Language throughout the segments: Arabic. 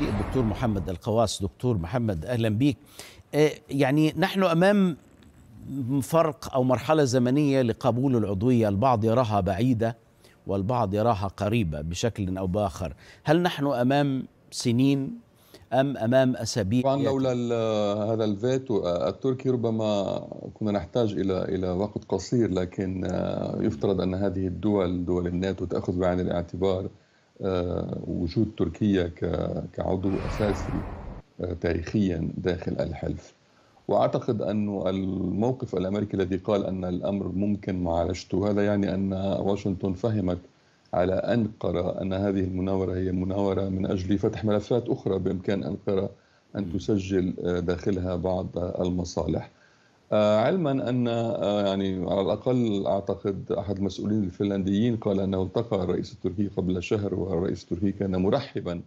في الدكتور محمد القواس دكتور محمد اهلا بيك آه، يعني نحن امام فرق او مرحله زمنيه لقبول العضويه البعض يراها بعيده والبعض يراها قريبه بشكل او باخر هل نحن امام سنين ام امام اسابيع طبعا لولا هذا الفيتو التركي ربما كنا نحتاج الى الى وقت قصير لكن آه، يفترض ان هذه الدول دول الناتو تاخذ بعين الاعتبار آه، وجود تركيا كعضو اساسي آه، تاريخيا داخل الحلف واعتقد أن الموقف الامريكي الذي قال ان الامر ممكن معالجته هذا يعني ان واشنطن فهمت على انقره ان هذه المناوره هي مناوره من اجل فتح ملفات اخرى بامكان انقره ان تسجل آه، داخلها بعض المصالح آه، علما ان آه، يعني على الاقل اعتقد احد المسؤولين الفنلنديين قال انه التقى الرئيس التركي قبل شهر والرئيس التركي كان مرحبا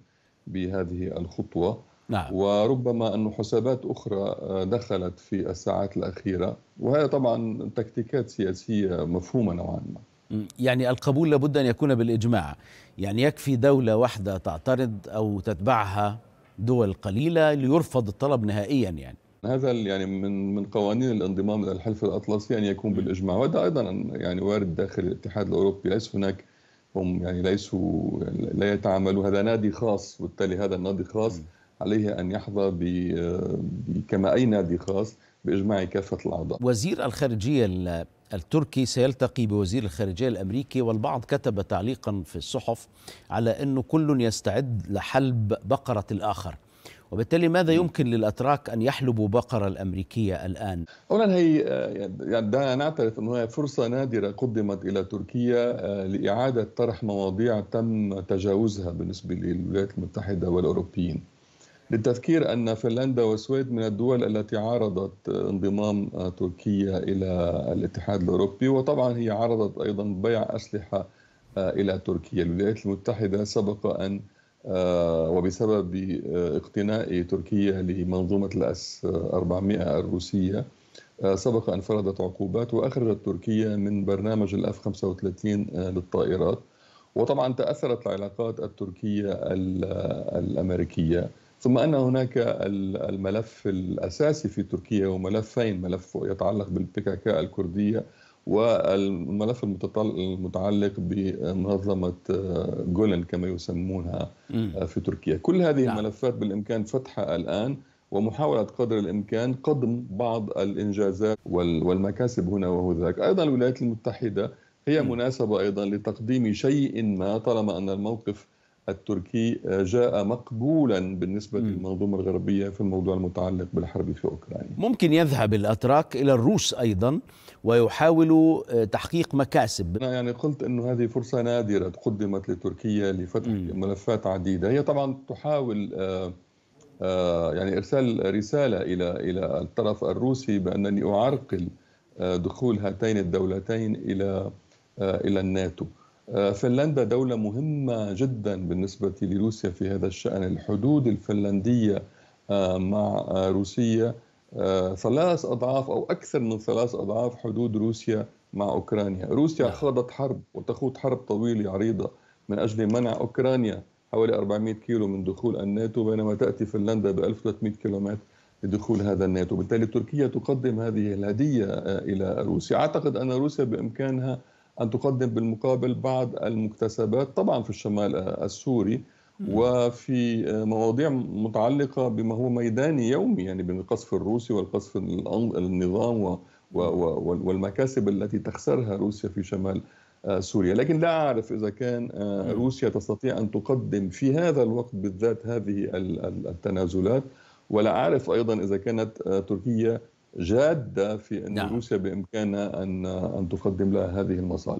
بهذه الخطوه نعم. وربما أن حسابات أخرى آه، دخلت في الساعات الأخيرة وهي طبعا تكتيكات سياسية مفهومة نوعا ما يعني القبول لابد أن يكون بالإجماع يعني يكفي دولة واحدة تعترض أو تتبعها دول قليلة ليرفض الطلب نهائيا يعني هذا يعني من من قوانين الانضمام الى الحلف الاطلسي ان يكون بالاجماع وهذا ايضا يعني وارد داخل الاتحاد الاوروبي ليس هناك هم يعني ليسوا لا يتعاملوا هذا نادي خاص وبالتالي هذا النادي خاص عليه ان يحظى كما اي نادي خاص باجماع كافه الاعضاء. وزير الخارجيه التركي سيلتقي بوزير الخارجيه الامريكي والبعض كتب تعليقا في الصحف على انه كل يستعد لحلب بقره الاخر. وبالتالي ماذا يمكن للاتراك ان يحلبوا بقره الامريكيه الان؟ اولا هي يعني دعنا نعترف انه هي فرصه نادره قدمت الى تركيا آه، لاعاده طرح مواضيع تم تجاوزها بالنسبه للولايات المتحده والاوروبيين. للتذكير ان فنلندا والسويد من الدول التي عارضت انضمام آه، تركيا الى الاتحاد الاوروبي وطبعا هي عارضت ايضا بيع اسلحه آه، الى تركيا، الولايات المتحده سبق ان آه، وبسبب اقتناء تركيا لمنظومة الأس 400 الروسية آه، سبق أن فرضت عقوبات وأخرجت تركيا من برنامج الأف 35 آه، للطائرات وطبعا تأثرت العلاقات التركية الأمريكية ثم أن هناك الملف الأساسي في تركيا وملفين ملف يتعلق بالبكاكا الكردية والملف المتعلق بمنظمة آه، جولن كما يسمونها آه، في تركيا كل هذه نعم. الملفات بالإمكان فتحها الآن ومحاولة قدر الإمكان قضم بعض الإنجازات والمكاسب هنا وهناك أيضا الولايات المتحدة هي مناسبة أيضا لتقديم شيء ما طالما أن الموقف التركي آه، جاء مقبولا بالنسبة م. للمنظومة الغربية في الموضوع المتعلق بالحرب في أوكرانيا ممكن يذهب الأتراك إلى الروس أيضا ويحاولوا آه، تحقيق مكاسب أنا يعني قلت أن هذه فرصة نادرة قدمت لتركيا لفتح م. ملفات عديدة هي طبعا تحاول آه، يعني إرسال رسالة إلى إلى الطرف الروسي بأنني أعرقل دخول هاتين الدولتين إلى إلى الناتو آه، فنلندا دولة مهمة جدا بالنسبة لروسيا في هذا الشأن الحدود الفنلندية آه، مع آه، روسيا ثلاث أضعاف أو أكثر من ثلاث أضعاف حدود روسيا مع أوكرانيا روسيا نعم. خاضت حرب وتخوض حرب طويلة عريضة من أجل منع أوكرانيا حوالي 400 كيلو من دخول الناتو بينما تأتي فنلندا ب 1300 كيلومتر لدخول هذا الناتو بالتالي تركيا تقدم هذه الهدية إلى روسيا أعتقد أن روسيا بإمكانها أن تقدم بالمقابل بعض المكتسبات طبعا في الشمال السوري وفي مواضيع متعلقة بما هو ميداني يومي يعني بين القصف الروسي والقصف النظام والمكاسب التي تخسرها روسيا في شمال آه، سوريا لكن لا أعرف إذا كان آه، روسيا تستطيع أن تقدم في هذا الوقت بالذات هذه التنازلات ولا أعرف أيضا إذا كانت آه، تركيا جادة في أن نعم. روسيا بإمكانها أن أن تقدم لها هذه المصالح